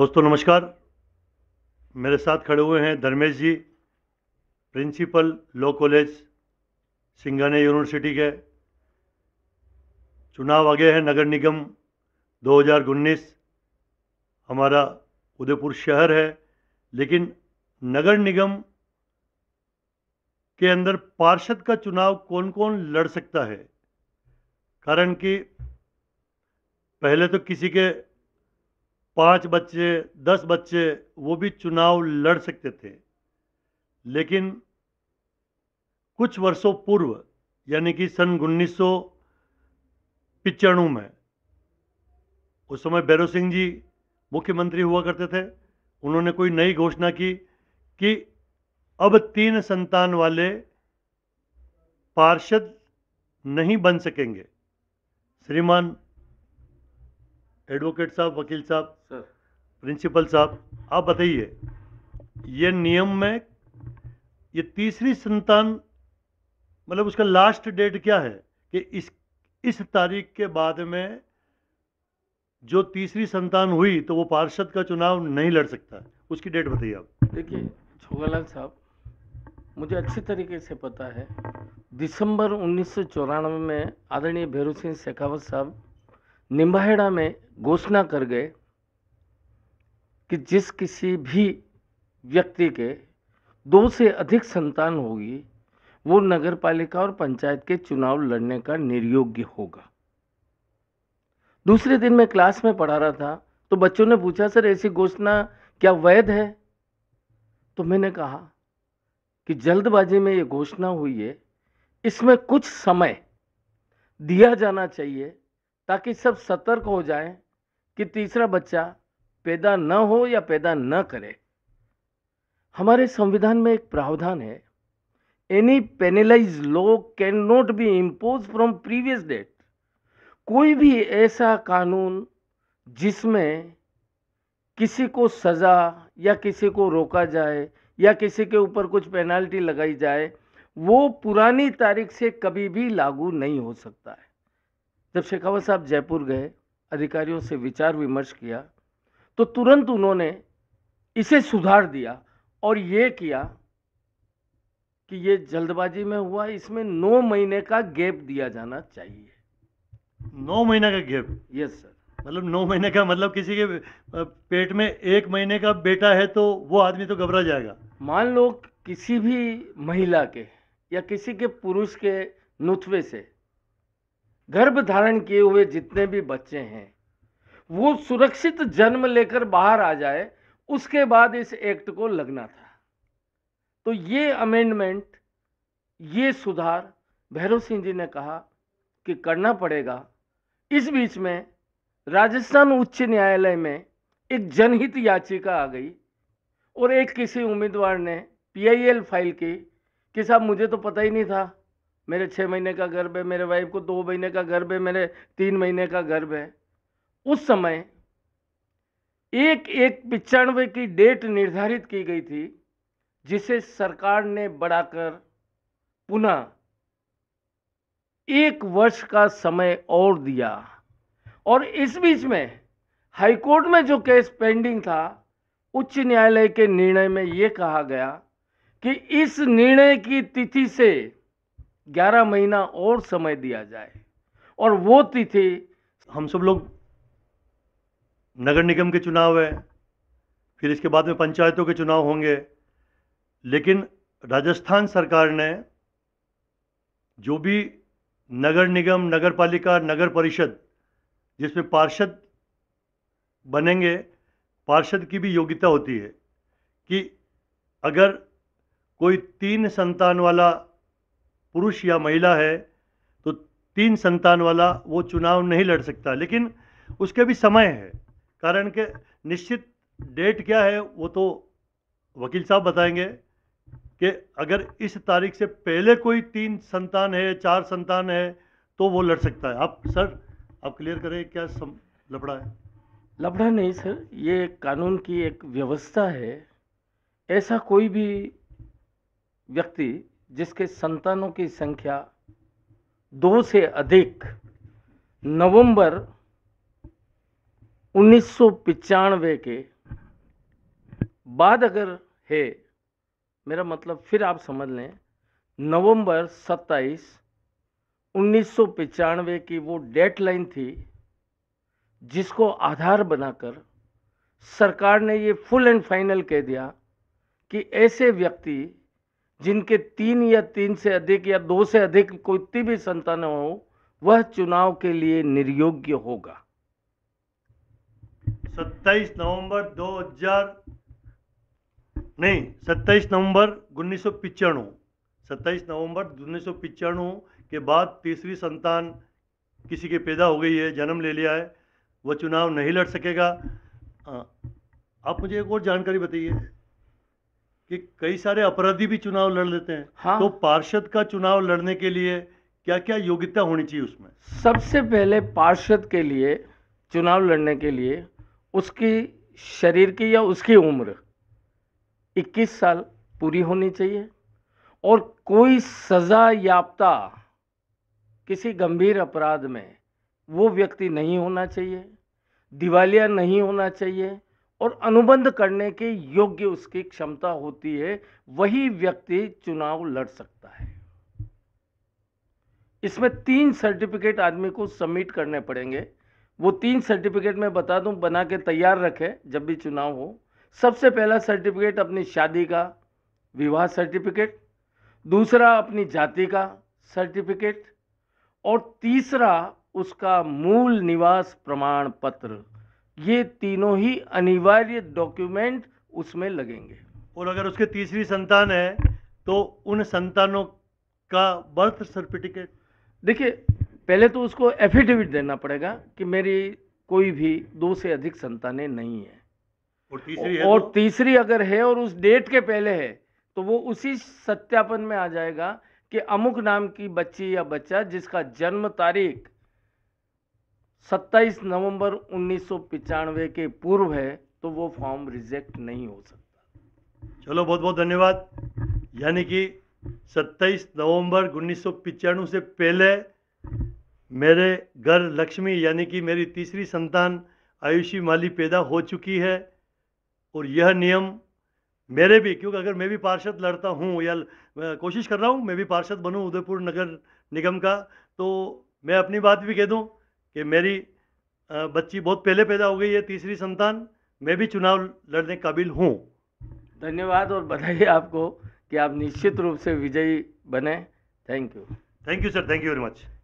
दोस्तों नमस्कार मेरे साथ खड़े हुए हैं Dharmesh ji principal law college Singhania university के चुनाव आगे है नगर निगम 2019 हमारा उदयपुर शहर है लेकिन नगर निगम के अंदर पार्षद का चुनाव कौन कौन लड़ सकता है कारण कि पहले तो किसी के पाँच बच्चे दस बच्चे वो भी चुनाव लड़ सकते थे लेकिन कुछ वर्षों पूर्व यानी कि सन उन्नीस सौ में उस समय भैरव सिंह जी मुख्यमंत्री हुआ करते थे उन्होंने कोई नई घोषणा की कि अब तीन संतान वाले पार्षद नहीं बन सकेंगे श्रीमान एडवोकेट साहब वकील साहब प्रिंसिपल साहब आप बताइए ये नियम में ये तीसरी संतान मतलब उसका लास्ट डेट क्या है कि इस इस तारीख के बाद में जो तीसरी संतान हुई तो वो पार्षद का चुनाव नहीं लड़ सकता उसकी डेट बताइए आप देखिए छोगालाल साहब मुझे अच्छी तरीके से पता है दिसंबर उन्नीस में आदरणीय भैरू सिंह शेखावत साहब निम्बाहेड़ा में घोषणा कर गए कि जिस किसी भी व्यक्ति के दो से अधिक संतान होगी वो नगर पालिका और पंचायत के चुनाव लड़ने का निर्योग्य होगा दूसरे दिन मैं क्लास में पढ़ा रहा था तो बच्चों ने पूछा सर ऐसी घोषणा क्या वैध है तो मैंने कहा कि जल्दबाजी में ये घोषणा हुई है इसमें कुछ समय दिया जाना चाहिए ताकि सब सतर्क हो जाएं कि तीसरा बच्चा पैदा न हो या पैदा न करे हमारे संविधान में एक प्रावधान है any penalise law can not be impose from previous date कोई भी ऐसा कानून जिसमें किसी को सज़ा या किसी को रोका जाए या किसी के ऊपर कुछ पेनाल्टी लगाई जाए वो पुरानी तारीख से कभी भी लागू नहीं हो सकता है जब शेखावत साहब जयपुर गए अधिकारियों से विचार विमर्श किया तो तुरंत उन्होंने इसे सुधार दिया और ये किया कि ये जल्दबाजी में हुआ इसमें नौ महीने का गैप दिया जाना चाहिए नौ महीने का गैप यस सर मतलब नौ महीने का मतलब किसी के पेट में एक महीने का बेटा है तो वो आदमी तो घबरा जाएगा मान लो किसी भी महिला के या किसी के पुरुष के नुतवे से गर्भ धारण किए हुए जितने भी बच्चे हैं वो सुरक्षित जन्म लेकर बाहर आ जाए उसके बाद इस एक्ट को लगना था तो ये अमेंडमेंट ये सुधार भैरव सिंह जी ने कहा कि करना पड़ेगा इस बीच में राजस्थान उच्च न्यायालय में एक जनहित याचिका आ गई और एक किसी उम्मीदवार ने पीआईएल फाइल की कि साहब मुझे तो पता ही नहीं था मेरे छः महीने का गर्भ है मेरे वाइफ को दो महीने का गर्भ है मेरे तीन महीने का गर्भ है उस समय एक एक पिचानवे की डेट निर्धारित की गई थी जिसे सरकार ने बढ़ाकर पुनः एक वर्ष का समय और दिया और इस बीच में हाईकोर्ट में जो केस पेंडिंग था उच्च न्यायालय के निर्णय में ये कहा गया कि इस निर्णय की तिथि से ग्यारह महीना और समय दिया जाए और वो तिथि हम सब लोग नगर निगम के चुनाव है फिर इसके बाद में पंचायतों के चुनाव होंगे लेकिन राजस्थान सरकार ने जो भी नगर निगम नगर पालिका नगर परिषद जिसमें पार्षद बनेंगे पार्षद की भी योग्यता होती है कि अगर कोई तीन संतान वाला पुरुष या महिला है तो तीन संतान वाला वो चुनाव नहीं लड़ सकता लेकिन उसके भी समय है कारण के निश्चित डेट क्या है वो तो वकील साहब बताएंगे कि अगर इस तारीख से पहले कोई तीन संतान है चार संतान है तो वो लड़ सकता है आप सर आप क्लियर करें क्या सम, लफड़ा है लफड़ा नहीं सर ये कानून की एक व्यवस्था है ऐसा कोई भी व्यक्ति जिसके संतानों की संख्या दो से अधिक नवंबर उन्नीस के बाद अगर है मेरा मतलब फिर आप समझ लें नवंबर 27 उन्नीस की वो डेडलाइन थी जिसको आधार बनाकर सरकार ने ये फुल एंड फाइनल कह दिया कि ऐसे व्यक्ति जिनके तीन या तीन से अधिक या दो से अधिक कोई भी संतान हो वह चुनाव के लिए निर्योग्य होगा 27 नवंबर 2000 नहीं 27 नवंबर उन्नीस सौ सत्ताईस नवंबर उन्नीस सौ के बाद तीसरी संतान किसी के पैदा हो गई है जन्म ले लिया है वह चुनाव नहीं लड़ सकेगा आप मुझे एक और जानकारी बताइए कि कई सारे अपराधी भी चुनाव लड़ लेते हैं हाँ? तो पार्षद का चुनाव लड़ने के लिए क्या क्या योग्यता होनी चाहिए उसमें सबसे पहले पार्षद के लिए चुनाव लड़ने के लिए उसकी शरीर की या उसकी उम्र 21 साल पूरी होनी चाहिए और कोई सज़ा याफ्ता किसी गंभीर अपराध में वो व्यक्ति नहीं होना चाहिए दिवालिया नहीं होना चाहिए और अनुबंध करने के योग्य उसकी क्षमता होती है वही व्यक्ति चुनाव लड़ सकता है इसमें तीन सर्टिफिकेट आदमी को सबमिट करने पड़ेंगे वो तीन सर्टिफिकेट मैं बता दूं बना के तैयार रखें जब भी चुनाव हो सबसे पहला सर्टिफिकेट अपनी शादी का विवाह सर्टिफिकेट दूसरा अपनी जाति का सर्टिफिकेट और तीसरा उसका मूल निवास प्रमाण पत्र ये तीनों ही अनिवार्य डॉक्यूमेंट उसमें लगेंगे और अगर उसके तीसरी संतान है तो उन संतानों का बर्थ सर्टिफिकेट देखिए पहले तो उसको एफिडेविट देना पड़ेगा कि मेरी कोई भी दो से अधिक संतानें नहीं है और तीसरी है और तो? तीसरी अगर है और उस डेट के पहले है तो वो उसी सत्यापन में आ जाएगा कि अमुक नाम की बच्ची या बच्चा जिसका जन्म तारीख 27 नवंबर उन्नीस के पूर्व है तो वो फॉर्म रिजेक्ट नहीं हो सकता चलो बहुत बहुत धन्यवाद यानी कि 27 नवंबर उन्नीस से पहले मेरे घर लक्ष्मी यानी कि मेरी तीसरी संतान आयुषी माली पैदा हो चुकी है और यह नियम मेरे भी क्योंकि अगर मैं भी पार्षद लड़ता हूँ या कोशिश कर रहा हूँ मैं भी पार्षद बनूँ उदयपुर नगर निगम का तो मैं अपनी बात भी कह दूँ कि मेरी बच्ची बहुत पहले पैदा हो गई है तीसरी संतान मैं भी चुनाव लड़ने काबिल हूँ धन्यवाद और बधाई आपको कि आप निश्चित रूप से विजयी बने thank you thank you sir thank you very much